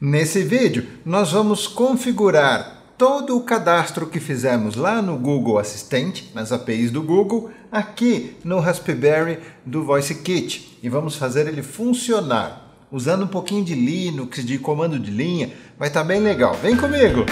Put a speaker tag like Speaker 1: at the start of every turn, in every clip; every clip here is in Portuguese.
Speaker 1: Nesse vídeo, nós vamos configurar todo o cadastro que fizemos lá no Google Assistente, nas APIs do Google, aqui no Raspberry do Voice Kit E vamos fazer ele funcionar usando um pouquinho de Linux, de comando de linha. Vai estar tá bem legal. Vem comigo!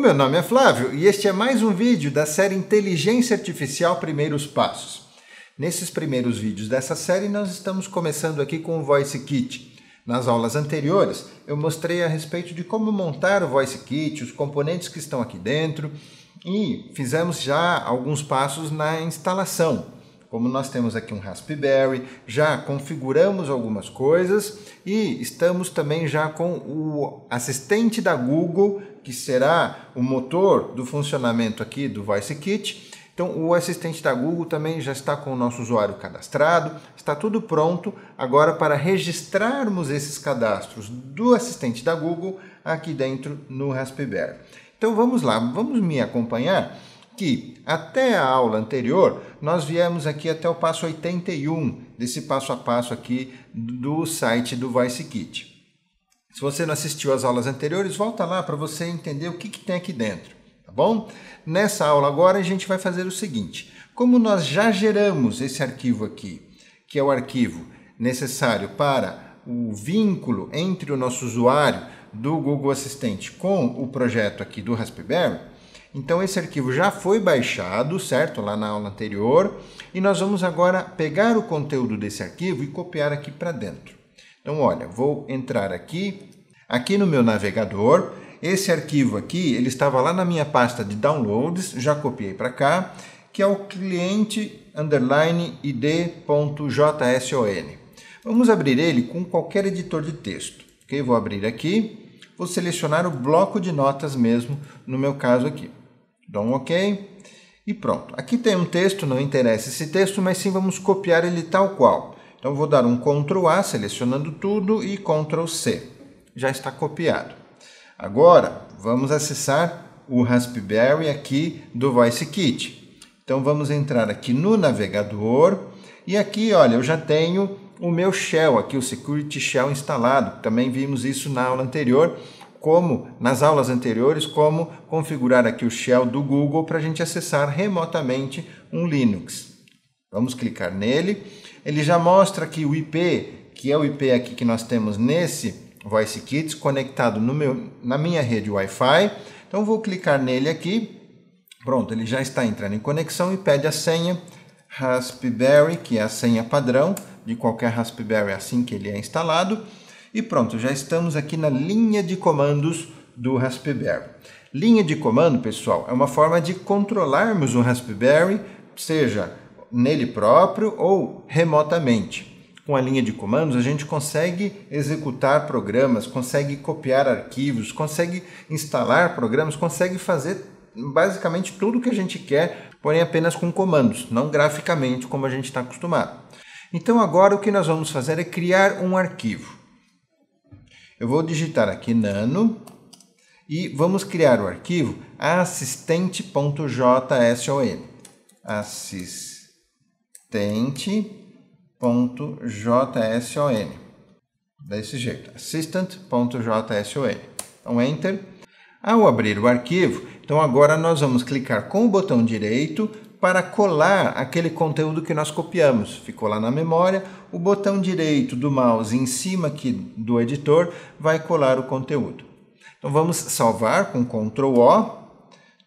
Speaker 1: meu nome é Flávio e este é mais um vídeo da série Inteligência Artificial Primeiros Passos. Nesses primeiros vídeos dessa série, nós estamos começando aqui com o Voice Kit. Nas aulas anteriores, eu mostrei a respeito de como montar o Voice Kit, os componentes que estão aqui dentro e fizemos já alguns passos na instalação como nós temos aqui um Raspberry, já configuramos algumas coisas e estamos também já com o assistente da Google que será o motor do funcionamento aqui do Kit. Então, o assistente da Google também já está com o nosso usuário cadastrado, está tudo pronto agora para registrarmos esses cadastros do assistente da Google aqui dentro no Raspberry. Então, vamos lá, vamos me acompanhar que até a aula anterior nós viemos aqui até o passo 81 desse passo a passo aqui do site do Kit. Se você não assistiu às aulas anteriores, volta lá para você entender o que, que tem aqui dentro, tá bom? Nessa aula agora a gente vai fazer o seguinte, como nós já geramos esse arquivo aqui, que é o arquivo necessário para o vínculo entre o nosso usuário do Google Assistente com o projeto aqui do Raspberry, então esse arquivo já foi baixado, certo? Lá na aula anterior. E nós vamos agora pegar o conteúdo desse arquivo e copiar aqui para dentro. Então, olha, vou entrar aqui, aqui no meu navegador. Esse arquivo aqui, ele estava lá na minha pasta de downloads, já copiei para cá, que é o cliente underline id.json. Vamos abrir ele com qualquer editor de texto. Ok, Vou abrir aqui, vou selecionar o bloco de notas mesmo, no meu caso aqui. Dou um OK e pronto. Aqui tem um texto, não interessa esse texto, mas sim vamos copiar ele tal qual. Então vou dar um Ctrl A, selecionando tudo, e Ctrl C. Já está copiado. Agora, vamos acessar o Raspberry aqui do VoiceKit. Então vamos entrar aqui no navegador e aqui, olha, eu já tenho o meu shell aqui, o Security Shell instalado. Também vimos isso na aula anterior, como nas aulas anteriores, como configurar aqui o shell do Google para a gente acessar remotamente um Linux. Vamos clicar nele ele já mostra que o IP, que é o IP aqui que nós temos nesse VoiceKits, conectado no meu, na minha rede Wi-Fi. Então vou clicar nele aqui. Pronto, ele já está entrando em conexão e pede a senha Raspberry, que é a senha padrão de qualquer Raspberry assim que ele é instalado. E pronto, já estamos aqui na linha de comandos do Raspberry. Linha de comando, pessoal, é uma forma de controlarmos o Raspberry, seja nele próprio ou remotamente. Com a linha de comandos, a gente consegue executar programas, consegue copiar arquivos, consegue instalar programas, consegue fazer basicamente tudo o que a gente quer, porém apenas com comandos, não graficamente como a gente está acostumado. Então agora o que nós vamos fazer é criar um arquivo. Eu vou digitar aqui nano e vamos criar o arquivo assistente.json. Assistente assistente.json. Desse jeito, assistant.json. Então, Enter. Ao abrir o arquivo, então agora nós vamos clicar com o botão direito para colar aquele conteúdo que nós copiamos. Ficou lá na memória, o botão direito do mouse em cima aqui do editor vai colar o conteúdo. Então vamos salvar com Ctrl O,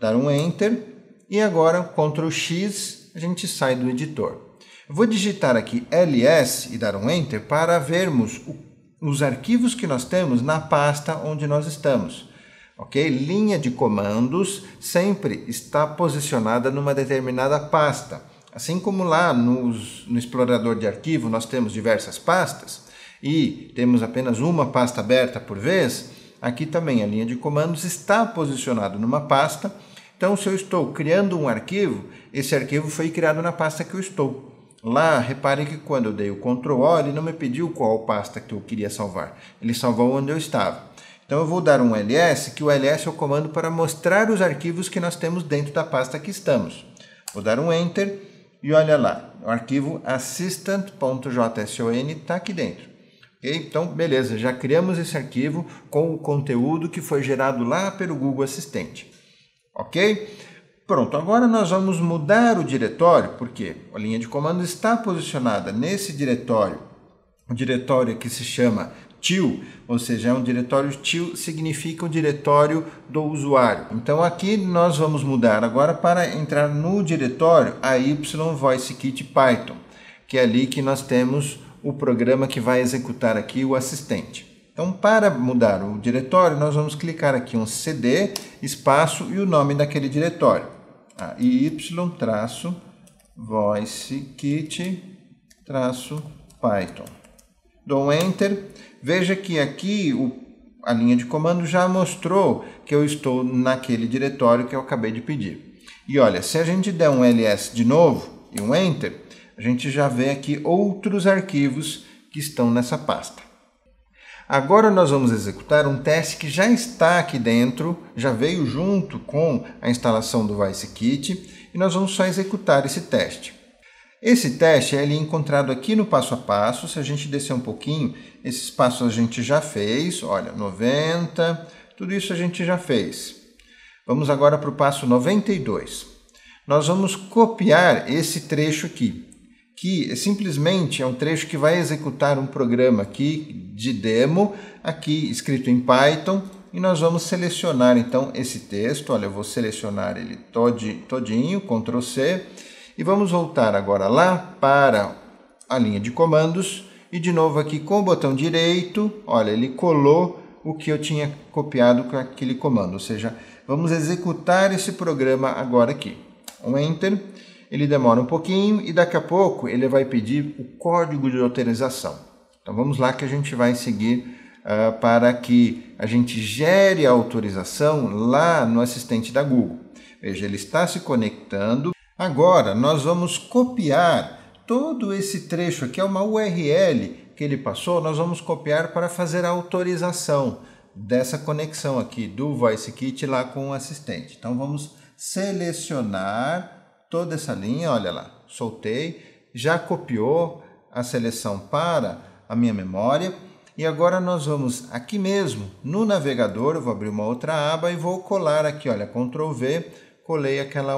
Speaker 1: dar um Enter e agora Ctrl X a gente sai do editor. Vou digitar aqui ls e dar um enter para vermos o, os arquivos que nós temos na pasta onde nós estamos. Ok? Linha de comandos sempre está posicionada numa determinada pasta. Assim como lá nos, no explorador de arquivo nós temos diversas pastas e temos apenas uma pasta aberta por vez, aqui também a linha de comandos está posicionada numa pasta. Então, se eu estou criando um arquivo, esse arquivo foi criado na pasta que eu estou. Lá, reparem que quando eu dei o Ctrl ele não me pediu qual pasta que eu queria salvar. Ele salvou onde eu estava. Então eu vou dar um ls, que o ls é o comando para mostrar os arquivos que nós temos dentro da pasta que estamos. Vou dar um enter e olha lá, o arquivo assistant.json está aqui dentro. Okay? Então, beleza, já criamos esse arquivo com o conteúdo que foi gerado lá pelo Google Assistente. Ok? Pronto, agora nós vamos mudar o diretório, porque a linha de comando está posicionada nesse diretório. O diretório que se chama TIL, ou seja, é um diretório TIL, significa o diretório do usuário. Então aqui nós vamos mudar agora para entrar no diretório ayvoicekit python, que é ali que nós temos o programa que vai executar aqui o assistente. Então, para mudar o diretório, nós vamos clicar aqui um CD, espaço e o nome daquele diretório. Ah, y-voicekit-python. Dou um Enter. Veja que aqui o, a linha de comando já mostrou que eu estou naquele diretório que eu acabei de pedir. E olha, se a gente der um ls de novo e um Enter, a gente já vê aqui outros arquivos que estão nessa pasta. Agora nós vamos executar um teste que já está aqui dentro, já veio junto com a instalação do Kit e nós vamos só executar esse teste. Esse teste é encontrado aqui no passo a passo, se a gente descer um pouquinho, esses passos a gente já fez, olha, 90, tudo isso a gente já fez. Vamos agora para o passo 92. Nós vamos copiar esse trecho aqui que é simplesmente é um trecho que vai executar um programa aqui de demo, aqui escrito em Python, e nós vamos selecionar então esse texto, olha, eu vou selecionar ele todinho, Ctrl C, e vamos voltar agora lá para a linha de comandos, e de novo aqui com o botão direito, olha, ele colou o que eu tinha copiado com aquele comando, ou seja, vamos executar esse programa agora aqui. Um Enter, ele demora um pouquinho e daqui a pouco ele vai pedir o código de autorização. Então vamos lá que a gente vai seguir uh, para que a gente gere a autorização lá no assistente da Google. Veja, ele está se conectando. Agora nós vamos copiar todo esse trecho aqui, é uma URL que ele passou, nós vamos copiar para fazer a autorização dessa conexão aqui do VoiceKit lá com o assistente. Então vamos selecionar toda essa linha, olha lá, soltei, já copiou a seleção para a minha memória e agora nós vamos aqui mesmo no navegador, eu vou abrir uma outra aba e vou colar aqui, olha, Ctrl V, colei aquela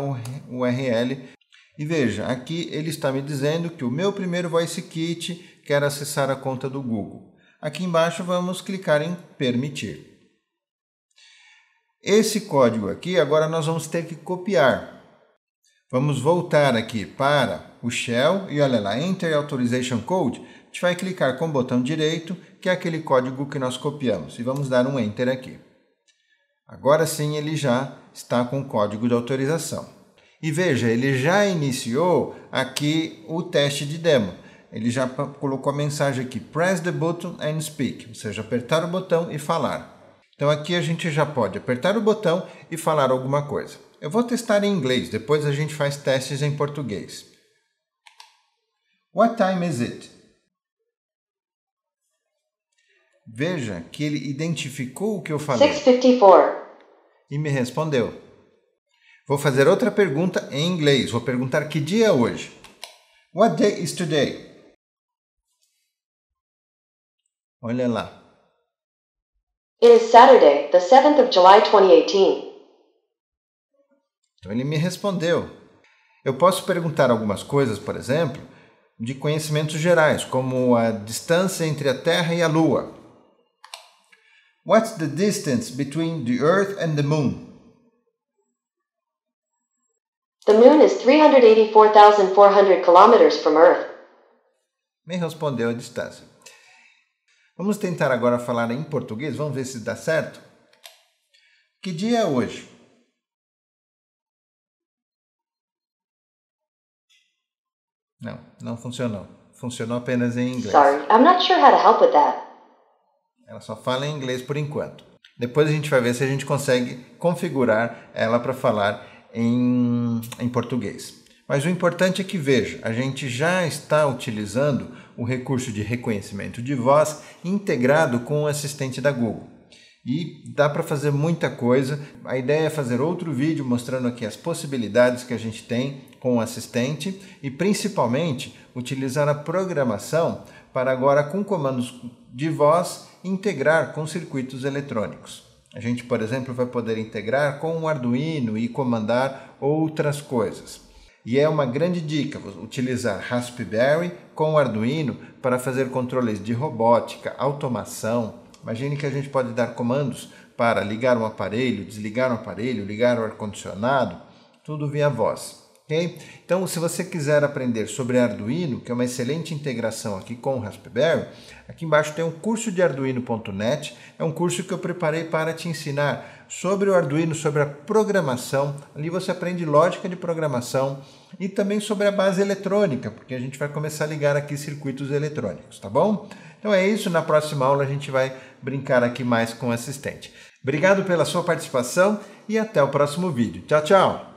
Speaker 1: URL e veja, aqui ele está me dizendo que o meu primeiro voice kit quer acessar a conta do Google. Aqui embaixo vamos clicar em permitir. Esse código aqui agora nós vamos ter que copiar Vamos voltar aqui para o Shell e olha lá, Enter Authorization Code. A gente vai clicar com o botão direito, que é aquele código que nós copiamos, e vamos dar um Enter aqui. Agora sim ele já está com o código de autorização. E veja, ele já iniciou aqui o teste de demo. Ele já colocou a mensagem aqui, press the button and speak, ou seja, apertar o botão e falar. Então aqui a gente já pode apertar o botão e falar alguma coisa. Eu vou testar em inglês, depois a gente faz testes em português. What time is it? Veja que ele identificou o que eu falei. 6:54. E me respondeu. Vou fazer outra pergunta em inglês. Vou perguntar que dia é hoje. What day is today? Olha lá. It is Saturday, the 7th of July 2018. Então ele me respondeu. Eu posso perguntar algumas coisas, por exemplo, de conhecimentos gerais, como a distância entre a Terra e a Lua. What's the distance between the Earth and the Moon? The Moon is 384,400 kilometers from Earth. Me respondeu a distância. Vamos tentar agora falar em português, vamos ver se dá certo. Que dia é hoje? Não, não funcionou. Funcionou apenas em inglês. Sorry, I'm not sure how to help with that. Ela só fala em inglês por enquanto. Depois a gente vai ver se a gente consegue configurar ela para falar em, em português. Mas o importante é que veja, a gente já está utilizando o recurso de reconhecimento de voz integrado com o assistente da Google. E dá para fazer muita coisa. A ideia é fazer outro vídeo mostrando aqui as possibilidades que a gente tem com o assistente e principalmente utilizar a programação para agora com comandos de voz integrar com circuitos eletrônicos. A gente, por exemplo, vai poder integrar com um Arduino e comandar outras coisas. E é uma grande dica utilizar Raspberry com Arduino para fazer controles de robótica, automação. Imagine que a gente pode dar comandos para ligar um aparelho, desligar um aparelho, ligar o ar-condicionado, tudo via voz. Okay? Então, se você quiser aprender sobre Arduino, que é uma excelente integração aqui com o Raspberry, aqui embaixo tem um curso de arduino.net, é um curso que eu preparei para te ensinar sobre o Arduino, sobre a programação, ali você aprende lógica de programação e também sobre a base eletrônica, porque a gente vai começar a ligar aqui circuitos eletrônicos, tá bom? Então é isso, na próxima aula a gente vai brincar aqui mais com o assistente. Obrigado pela sua participação e até o próximo vídeo. Tchau, tchau!